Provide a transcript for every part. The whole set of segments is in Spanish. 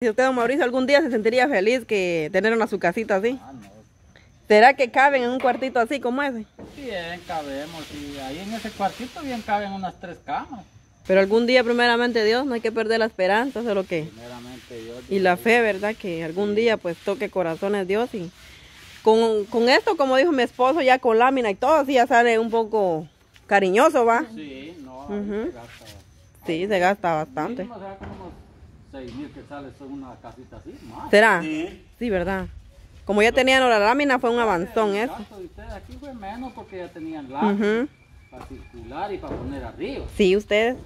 Si usted, don Mauricio, algún día se sentiría feliz que tener una su casita así. ¿Será que caben en un cuartito así como ese? Bien, cabemos. Y ahí en ese cuartito bien caben unas tres camas. Pero algún día, primeramente Dios, no hay que perder la esperanza, lo que... Primeramente Dios. Y la fe, ¿verdad? Que algún día pues toque corazones Dios y... Con, esto, como dijo mi esposo, ya con lámina y todo, así ya sale un poco cariñoso, ¿va? Sí, no, se gasta. Sí, se gasta bastante que sale, son una casita así, más. ¿Será? Sí. ¿verdad? Como ya tenían la lámina, fue un avanzón eso. ustedes y para poner arriba. Sí, ustedes.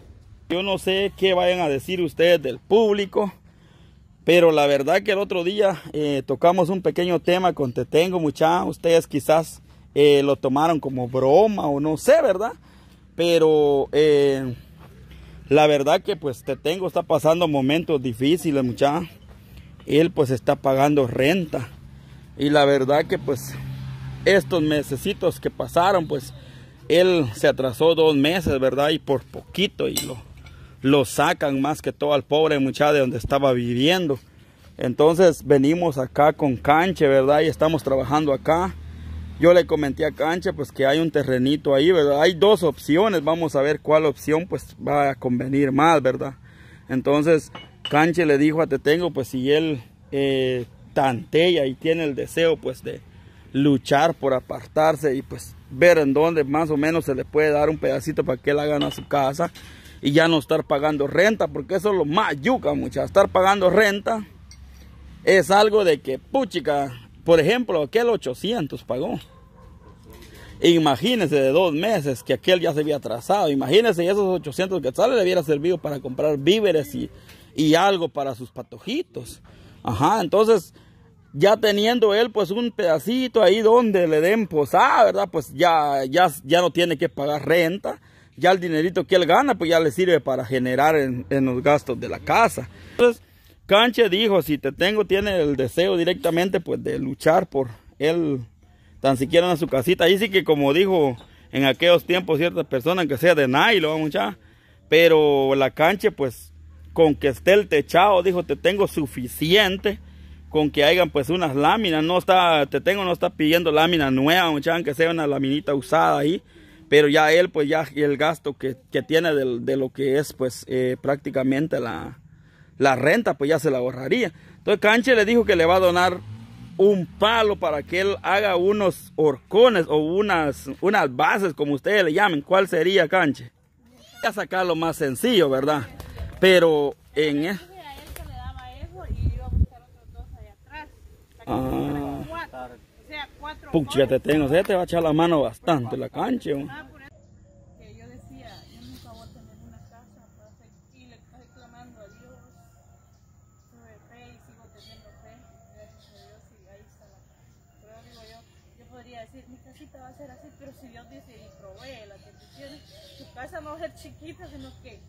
Yo no sé qué vayan a decir ustedes del público, pero la verdad que el otro día eh, tocamos un pequeño tema con Te Tengo Mucha. Ustedes quizás eh, lo tomaron como broma o no sé, ¿verdad? Pero... Eh, la verdad que pues te tengo, está pasando momentos difíciles, muchacha. Él pues está pagando renta. Y la verdad que pues estos mesecitos que pasaron, pues él se atrasó dos meses, ¿verdad? Y por poquito y lo, lo sacan más que todo al pobre muchacho de donde estaba viviendo. Entonces venimos acá con canche, ¿verdad? Y estamos trabajando acá. Yo le comenté a Cancha pues que hay un terrenito ahí, ¿verdad? Hay dos opciones, vamos a ver cuál opción pues va a convenir más, ¿verdad? Entonces Cancha le dijo a tengo pues si él eh, tantea y tiene el deseo pues de luchar por apartarse y pues ver en dónde más o menos se le puede dar un pedacito para que él haga a su casa y ya no estar pagando renta, porque eso es lo más yuca, muchachos. Estar pagando renta es algo de que, puchica, por ejemplo, aquel 800 pagó. Imagínense de dos meses que aquel ya se había atrasado. Imagínense esos 800 quetzales le hubiera servido para comprar víveres y, algo para sus patojitos. Ajá, entonces ya teniendo él pues un pedacito ahí donde le den posada, ¿verdad? Pues ya, ya, ya no tiene que pagar renta. Ya el dinerito que él gana pues ya le sirve para generar en, los gastos de la casa. Entonces Canche dijo, si te tengo, tiene el deseo directamente pues de luchar por él tan siquiera en su casita. Ahí sí que como dijo en aquellos tiempos ciertas personas, que sea de nylon, mucha, pero la cancha pues con que esté el techado, dijo, te tengo suficiente con que hagan pues unas láminas, no está, te tengo, no está pidiendo lámina nueva, mucha, aunque sea una laminita usada ahí, pero ya él pues ya el gasto que, tiene de, lo que es pues eh, prácticamente la, la renta, pues ya se la ahorraría. Entonces Canche le dijo que le va a donar un palo para que él haga unos horcones o unas, unas bases, como ustedes le llamen. ¿Cuál sería, canche? Voy a sacar lo más sencillo, ¿verdad? Pero en... Pucha, te tengo, o te va a echar la mano bastante la cancha. Ah, chiquita va a ser así, pero si Dios dice y provee las bendiciones, su casa no va a ser chiquita, sino que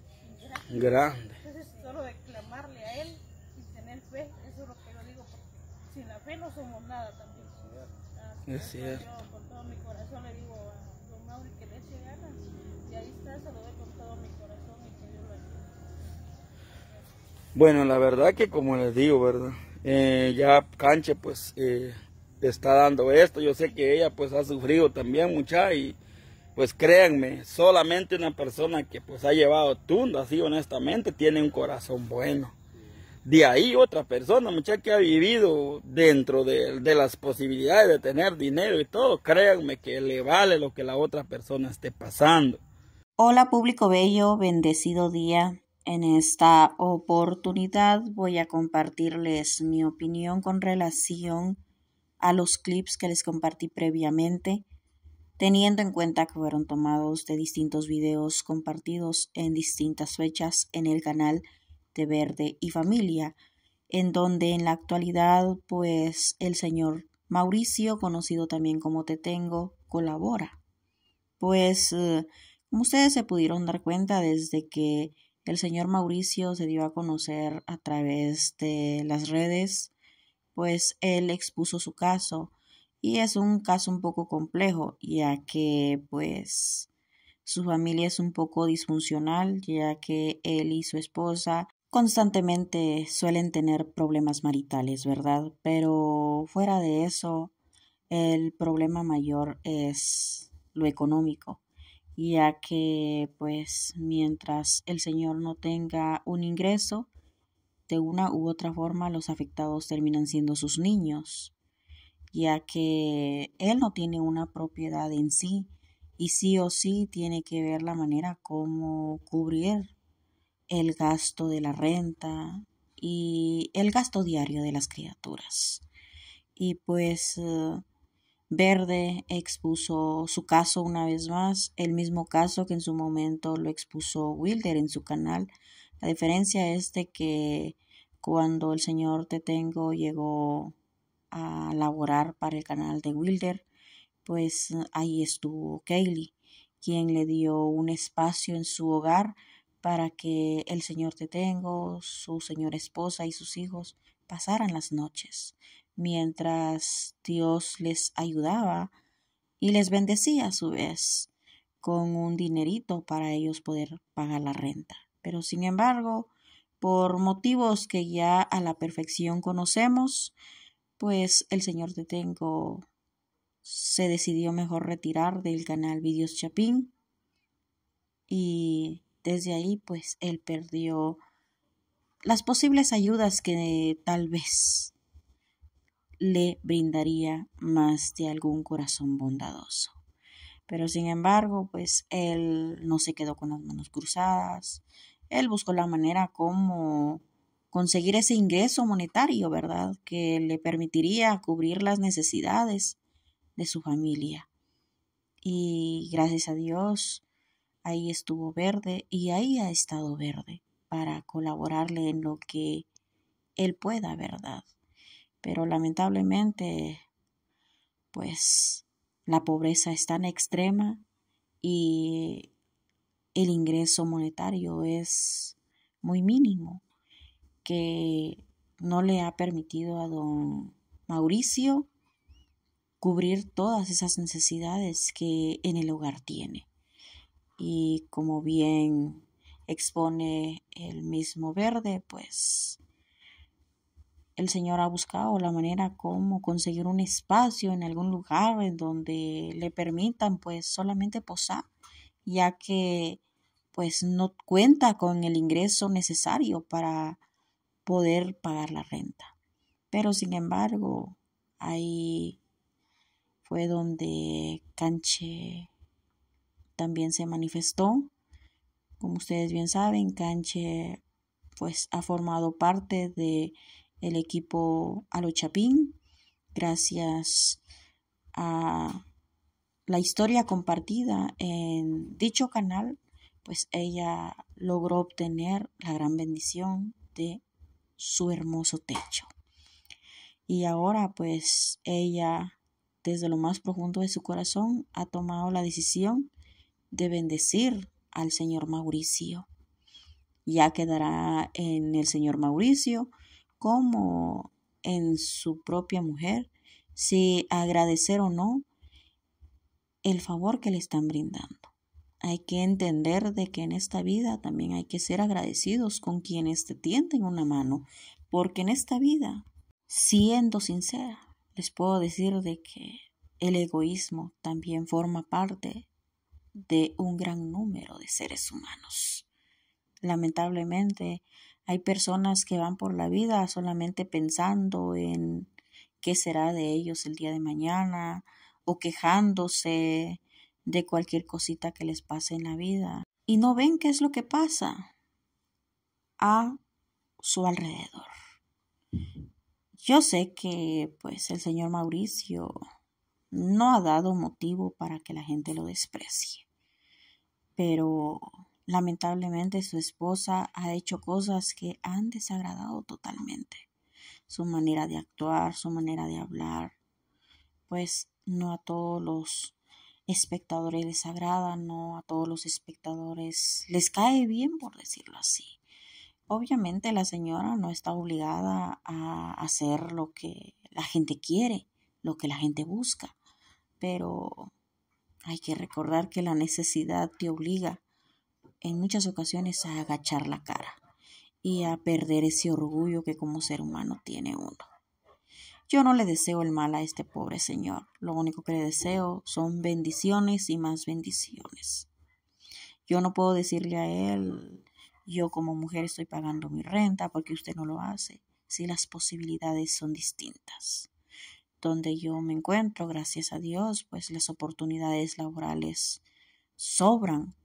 grande. grande. Entonces, solo de clamarle a Él y tener fe, eso es lo que yo digo, porque sin la fe no somos nada también. es cierto. Yo con todo mi corazón le digo a don Mauri que le eche ganas, y ahí está, se lo doy con todo mi corazón y que Dios lo ayude. Bueno, la verdad que como les digo, ¿verdad? Eh, ya Canche, pues. Eh, está dando esto. Yo sé que ella pues ha sufrido también mucha y pues créanme, solamente una persona que pues ha llevado tunda así honestamente tiene un corazón bueno. De ahí otra persona, mucha que ha vivido dentro de, de las posibilidades de tener dinero y todo, créanme que le vale lo que la otra persona esté pasando. Hola público bello, bendecido día. En esta oportunidad voy a compartirles mi opinión con relación a los clips que les compartí previamente, teniendo en cuenta que fueron tomados de distintos videos compartidos en distintas fechas en el canal de Verde y Familia, en donde en la actualidad pues el señor Mauricio, conocido también como Te Tengo, colabora. Pues, eh, como ustedes se pudieron dar cuenta desde que el señor Mauricio se dio a conocer a través de las redes, pues él expuso su caso y es un caso un poco complejo, ya que pues su familia es un poco disfuncional, ya que él y su esposa constantemente suelen tener problemas maritales, ¿verdad? Pero fuera de eso, el problema mayor es lo económico, ya que pues mientras el señor no tenga un ingreso, de una u otra forma los afectados terminan siendo sus niños, ya que él no tiene una propiedad en sí y sí o sí tiene que ver la manera como cubrir el gasto de la renta y el gasto diario de las criaturas. Y pues eh, Verde expuso su caso una vez más, el mismo caso que en su momento lo expuso Wilder en su canal. La diferencia es de que cuando el señor Tetengo llegó a laborar para el canal de Wilder, pues ahí estuvo Kaylee, quien le dio un espacio en su hogar para que el señor Tetengo, su señora esposa y sus hijos pasaran las noches, mientras Dios les ayudaba y les bendecía a su vez con un dinerito para ellos poder pagar la renta. Pero sin embargo, por motivos que ya a la perfección conocemos, pues el señor Tengo se decidió mejor retirar del canal Videos Chapín y desde ahí pues él perdió las posibles ayudas que tal vez le brindaría más de algún corazón bondadoso. Pero sin embargo, pues él no se quedó con las manos cruzadas, él buscó la manera como conseguir ese ingreso monetario, ¿verdad?, que le permitiría cubrir las necesidades de su familia. Y gracias a Dios, ahí estuvo verde y ahí ha estado verde para colaborarle en lo que él pueda, ¿verdad? Pero lamentablemente, pues la pobreza es tan extrema y el ingreso monetario es muy mínimo, que no le ha permitido a don Mauricio cubrir todas esas necesidades que en el hogar tiene. Y como bien expone el mismo verde, pues el Señor ha buscado la manera como conseguir un espacio en algún lugar en donde le permitan pues solamente posar ya que pues no cuenta con el ingreso necesario para poder pagar la renta. Pero sin embargo, ahí fue donde Canche también se manifestó. Como ustedes bien saben, Canche pues ha formado parte de el equipo Alochapín Chapín gracias a la historia compartida en dicho canal, pues ella logró obtener la gran bendición de su hermoso techo. Y ahora pues ella desde lo más profundo de su corazón ha tomado la decisión de bendecir al señor Mauricio. Ya quedará en el señor Mauricio como en su propia mujer si agradecer o no el favor que le están brindando. Hay que entender de que en esta vida también hay que ser agradecidos con quienes te tienden una mano, porque en esta vida, siendo sincera, les puedo decir de que el egoísmo también forma parte de un gran número de seres humanos. Lamentablemente, hay personas que van por la vida solamente pensando en qué será de ellos el día de mañana, o quejándose de cualquier cosita que les pase en la vida y no ven qué es lo que pasa a su alrededor. Yo sé que pues el señor Mauricio no ha dado motivo para que la gente lo desprecie, pero lamentablemente su esposa ha hecho cosas que han desagradado totalmente. Su manera de actuar, su manera de hablar, pues no a todos los espectadores les agrada, no a todos los espectadores les cae bien, por decirlo así. Obviamente la señora no está obligada a hacer lo que la gente quiere, lo que la gente busca, pero hay que recordar que la necesidad te obliga en muchas ocasiones a agachar la cara y a perder ese orgullo que como ser humano tiene uno. Yo no le deseo el mal a este pobre señor. Lo único que le deseo son bendiciones y más bendiciones. Yo no puedo decirle a él, yo como mujer estoy pagando mi renta porque usted no lo hace, si las posibilidades son distintas. Donde yo me encuentro, gracias a Dios, pues las oportunidades laborales sobran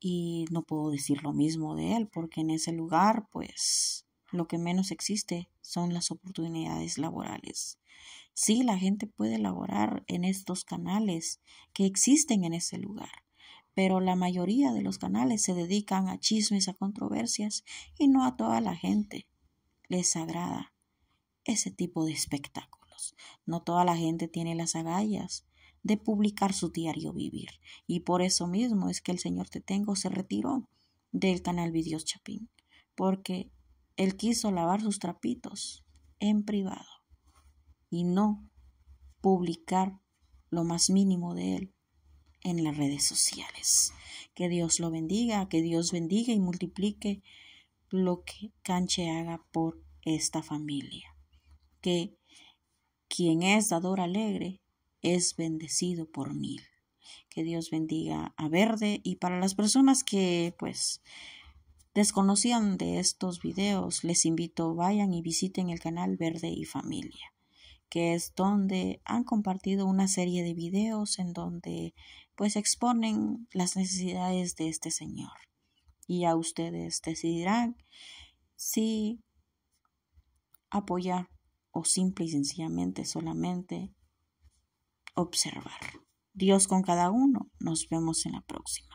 y no puedo decir lo mismo de él porque en ese lugar, pues lo que menos existe son las oportunidades laborales. Sí, la gente puede laborar en estos canales que existen en ese lugar, pero la mayoría de los canales se dedican a chismes, a controversias y no a toda la gente. Les agrada ese tipo de espectáculos. No toda la gente tiene las agallas de publicar su diario vivir y por eso mismo es que el señor Tetengo se retiró del canal Videos Chapín, porque él quiso lavar sus trapitos en privado y no publicar lo más mínimo de él en las redes sociales. Que Dios lo bendiga, que Dios bendiga y multiplique lo que Canche haga por esta familia. Que quien es dador alegre es bendecido por mil. Que Dios bendiga a Verde y para las personas que pues desconocían de estos videos, les invito vayan y visiten el canal Verde y Familia, que es donde han compartido una serie de videos en donde pues exponen las necesidades de este señor. Y a ustedes decidirán si apoyar o simple y sencillamente solamente observar. Dios con cada uno. Nos vemos en la próxima.